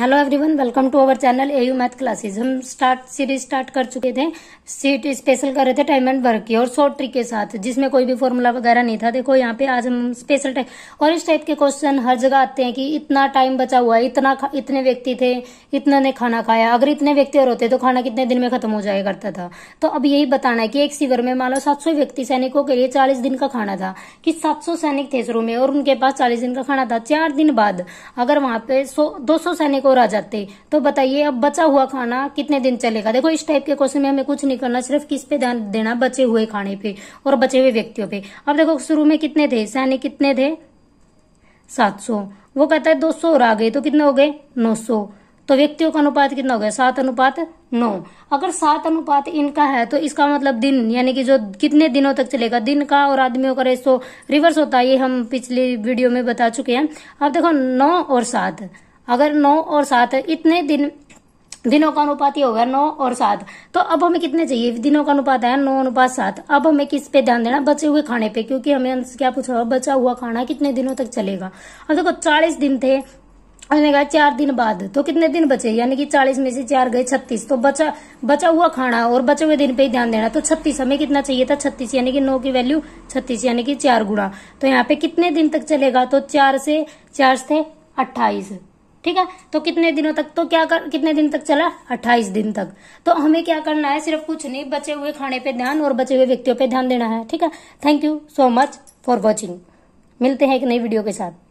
hello everyone welcome to our channel AU math classes हम start series start कर चुके थे सीट स्पेशल कर रहे थे टाइम एंड वर्क की और शॉर्ट ट्रिक के साथ जिसमें कोई भी फॉर्मूला वगैरह नहीं था देखो यहाँ पे आज हम स्पेशल टाइप और इस टाइप के क्वेश्चन हर जगह आते हैं कि इतना टाइम बचा हुआ है इतना इतने व्यक्ति थे इतना ने खाना खाया अगर इतने व्यक्ति और होते तो खाना कितने दिन में खत्म हो जाया करता था तो अब यही बताना है कि एक शिविर में मान लो सात व्यक्ति सैनिकों के लिए चालीस दिन का खाना था कि सात सैनिक थे शुरू में और उनके पास चालीस दिन का खाना था चार दिन बाद अगर वहां पे सौ दो सैनिक एक और आ जाते तो बताइए अब बचा हुआ खाना कितने दिन चलेगा देखो इस टाइप के क्वेश्चन में हमें कुछ नहीं करना सिर्फ किस पे ध्यान देना बचे हुए खाने पे और बचे हुए व्यक्तियों पे अब देखो शुरू में कितने थे सैनिक कितने थे सात वो कहता है दो और आ गए तो कितने हो गए नौ तो व्यक्तियों का अनुपात कितना हो गया सात अनुपात नौ अगर सात अनुपात इनका है तो इसका मतलब दिन यानी कि जो कितने दिनों तक चलेगा दिन का और आदमियों का रेसो रिवर्स होता है ये हम पिछली वीडियो में बता चुके हैं अब देखो नौ और सात अगर नौ और सात इतने दिन दिनों का अनुपात ही होगा नौ और सात तो अब हमें कितने चाहिए दिनों का अनुपात है नौ अनुपात सात अब हमें किस पे ध्यान देना बचे हुए खाने पे क्योंकि हमें क्या पूछा हुआ बचा हुआ खाना कितने दिनों तक चलेगा अब देखो चालीस दिन थे हमने कहा चार दिन बाद तो कितने दिन बचे यानी कि चालीस में से चार गए छत्तीस तो बचा बचा हुआ खाना और बचे हुए दिन पे ही ध्यान देना तो छत्तीस हमें कितना चाहिए था छत्तीस यानी कि नौ की वैल्यू छत्तीस यानी कि चार गुणा तो यहाँ पे कितने दिन तक चलेगा तो चार से चार से अट्ठाईस ठीक है तो कितने दिनों तक तो क्या कर कितने दिन तक चला 28 दिन तक तो हमें क्या करना है सिर्फ कुछ नहीं बचे हुए खाने पे ध्यान और बचे हुए व्यक्तियों पे ध्यान देना है ठीक है thank you so much for watching मिलते हैं एक नई वीडियो के साथ